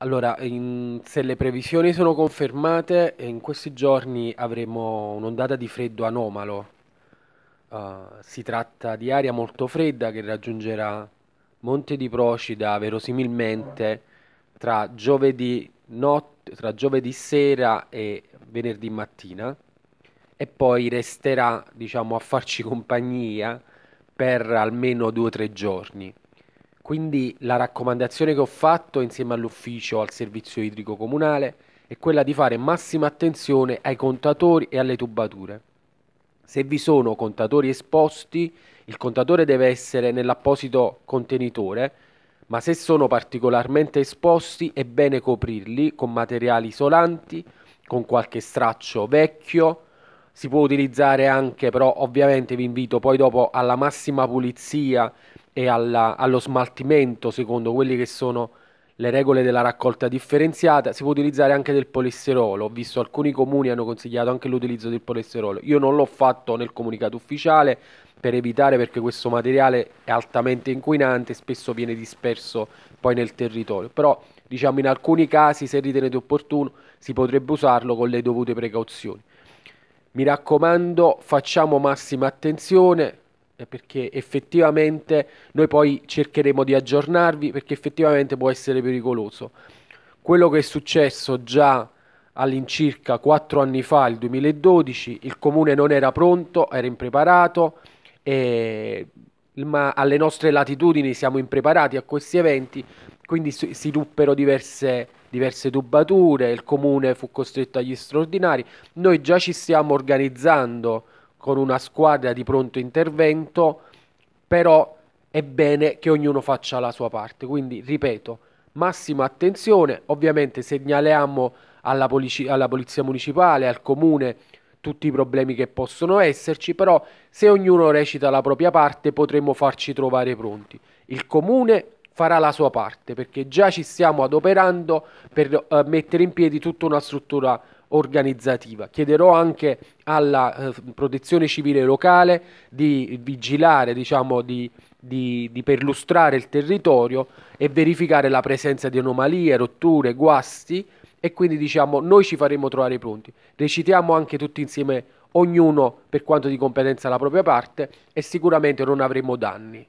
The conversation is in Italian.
Allora, in- se le previsioni sono confermate, eh, in questi giorni avremo un'ondata di freddo anomalo. Uh, si tratta di aria molto fredda che raggiungerà Monte di Procida verosimilmente tra giovedì, not- tra giovedì sera e venerdì mattina e poi resterà, diciamo, a farci compagnia per almeno due o tre giorni. Quindi la raccomandazione che ho fatto insieme all'ufficio al servizio idrico comunale è quella di fare massima attenzione ai contatori e alle tubature. Se vi sono contatori esposti, il contatore deve essere nell'apposito contenitore, ma se sono particolarmente esposti è bene coprirli con materiali isolanti, con qualche straccio vecchio. Si può utilizzare anche, però ovviamente vi invito poi dopo alla massima pulizia e alla, allo smaltimento secondo quelle che sono le regole della raccolta differenziata, si può utilizzare anche del polistirolo. Ho visto alcuni comuni hanno consigliato anche l'utilizzo del polistirolo. Io non l'ho fatto nel comunicato ufficiale per evitare perché questo materiale è altamente inquinante e spesso viene disperso poi nel territorio. Però diciamo in alcuni casi, se ritenete opportuno, si potrebbe usarlo con le dovute precauzioni. Mi raccomando, facciamo massima attenzione, eh, perché effettivamente noi poi cercheremo di aggiornarvi perché effettivamente può essere pericoloso. Quello che è successo già all'incirca 4 anni fa, il 2012, il comune non era pronto, era impreparato, e, ma alle nostre latitudini siamo impreparati a questi eventi, quindi si ruppero diverse, diverse tubature, il comune fu costretto agli straordinari, noi già ci stiamo organizzando con una squadra di pronto intervento, però è bene che ognuno faccia la sua parte. Quindi, ripeto, massima attenzione, ovviamente segnaliamo alla, polici- alla polizia municipale, al comune, tutti i problemi che possono esserci, però se ognuno recita la propria parte potremmo farci trovare pronti. Il comune farà la sua parte perché già ci stiamo adoperando per eh, mettere in piedi tutta una struttura organizzativa. Chiederò anche alla eh, protezione civile locale di vigilare, diciamo, di, di, di, perlustrare il territorio e verificare la presenza di anomalie, rotture, guasti e quindi diciamo noi ci faremo trovare pronti. Recitiamo anche tutti insieme, ognuno per quanto di competenza la propria parte e sicuramente non avremo danni.